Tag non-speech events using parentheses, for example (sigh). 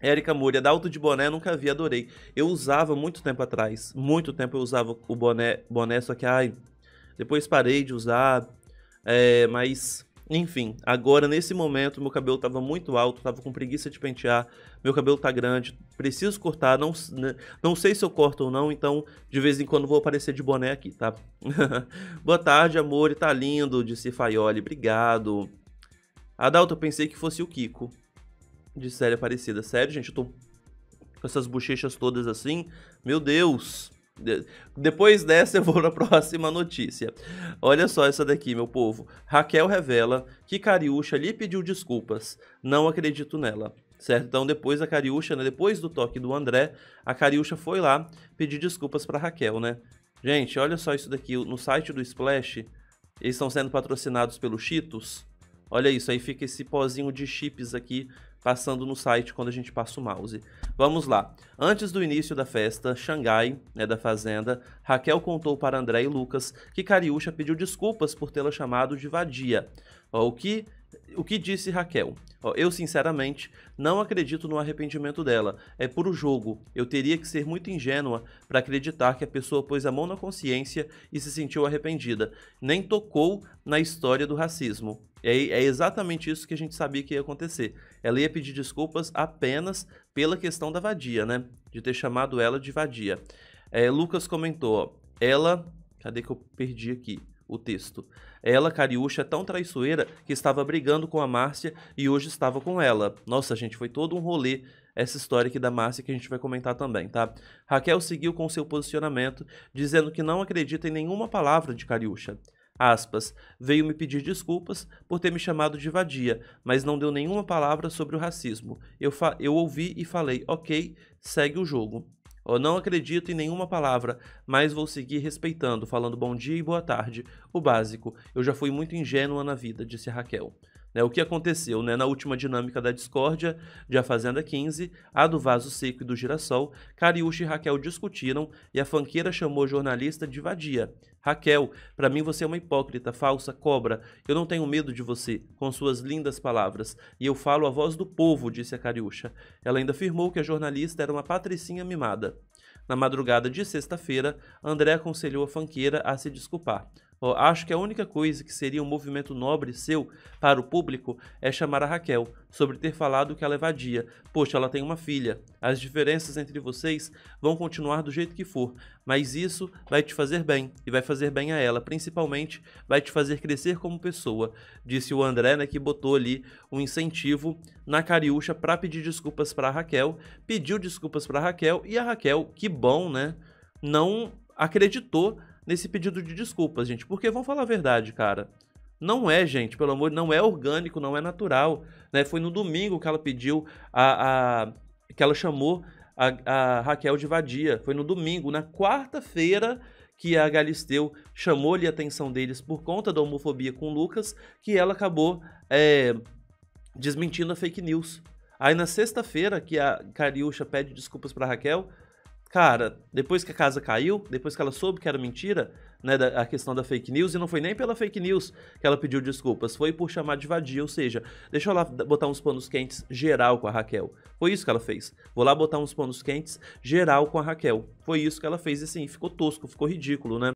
Érica Múria, da Alto de Boné, nunca vi, adorei. Eu usava muito tempo atrás, muito tempo eu usava o boné, boné só que ai, depois parei de usar, é, mas enfim, agora nesse momento meu cabelo estava muito alto, estava com preguiça de pentear, meu cabelo está grande, preciso cortar, não, né, não sei se eu corto ou não, então de vez em quando vou aparecer de boné aqui, tá? (laughs) Boa tarde, amor, tá lindo, disse Faioli, obrigado. Adalto, eu pensei que fosse o Kiko de série parecida. Sério, gente, eu tô com essas bochechas todas assim. Meu Deus! De... Depois dessa, eu (laughs) vou na próxima notícia. Olha só essa daqui, meu povo. Raquel revela que Cariúcha lhe pediu desculpas. Não acredito nela. Certo? Então, depois a Cariúcha, né? Depois do toque do André, a Cariúcha foi lá pedir desculpas para Raquel, né? Gente, olha só isso daqui. No site do Splash, eles estão sendo patrocinados pelo Cheetos. Olha isso, aí fica esse pozinho de chips aqui passando no site quando a gente passa o mouse. Vamos lá. Antes do início da festa, Xangai, né, da Fazenda, Raquel contou para André e Lucas que Cariúcha pediu desculpas por tê-la chamado de vadia. o que o que disse Raquel? eu, sinceramente, não acredito no arrependimento dela. É puro jogo. Eu teria que ser muito ingênua para acreditar que a pessoa pôs a mão na consciência e se sentiu arrependida. Nem tocou na história do racismo. É, é exatamente isso que a gente sabia que ia acontecer. Ela ia pedir desculpas apenas pela questão da vadia, né? De ter chamado ela de vadia. É, Lucas comentou, ó, ela. Cadê que eu perdi aqui o texto? Ela, Cariúcha, é tão traiçoeira que estava brigando com a Márcia e hoje estava com ela. Nossa, gente, foi todo um rolê essa história aqui da Márcia que a gente vai comentar também, tá? Raquel seguiu com seu posicionamento, dizendo que não acredita em nenhuma palavra de Cariúcha. Aspas, veio me pedir desculpas por ter me chamado de vadia, mas não deu nenhuma palavra sobre o racismo. Eu, eu ouvi e falei, ok, segue o jogo. Eu não acredito em nenhuma palavra, mas vou seguir respeitando, falando bom dia e boa tarde. O básico. Eu já fui muito ingênua na vida, disse Raquel. Né, o que aconteceu né, na última dinâmica da discórdia de A Fazenda 15, a do Vaso Seco e do Girassol, Cariúcha e Raquel discutiram e a fanqueira chamou o jornalista de vadia. Raquel, para mim você é uma hipócrita, falsa, cobra. Eu não tenho medo de você, com suas lindas palavras. E eu falo a voz do povo, disse a Cariúcha. Ela ainda afirmou que a jornalista era uma patricinha mimada. Na madrugada de sexta-feira, André aconselhou a fanqueira a se desculpar. Oh, acho que a única coisa que seria um movimento nobre seu para o público é chamar a Raquel sobre ter falado que ela é vadia. Poxa, ela tem uma filha. As diferenças entre vocês vão continuar do jeito que for, mas isso vai te fazer bem e vai fazer bem a ela, principalmente vai te fazer crescer como pessoa, disse o André, né, que botou ali um incentivo na Cariúcha para pedir desculpas para a Raquel, pediu desculpas para a Raquel e a Raquel, que bom, né, não acreditou nesse pedido de desculpas, gente. Porque vamos falar a verdade, cara. Não é, gente, pelo amor, não é orgânico, não é natural. Né? Foi no domingo que ela pediu a, a que ela chamou a, a, Raquel de vadia. Foi no domingo, na quarta-feira, que a Galisteu chamou-lhe a atenção deles por conta da homofobia com Lucas, que ela acabou é, desmentindo a fake news. Aí na sexta-feira, que a Cariúcha pede desculpas para Raquel, Cara, depois que a casa caiu, depois que ela soube que era mentira, né, da, a questão da fake news, e não foi nem pela fake news que ela pediu desculpas, foi por chamar de vadia, ou seja, deixa eu lá botar uns panos quentes geral com a Raquel. Foi isso que ela fez. Vou lá botar uns panos quentes geral com a Raquel. Foi isso que ela fez, e assim, ficou tosco, ficou ridículo, né?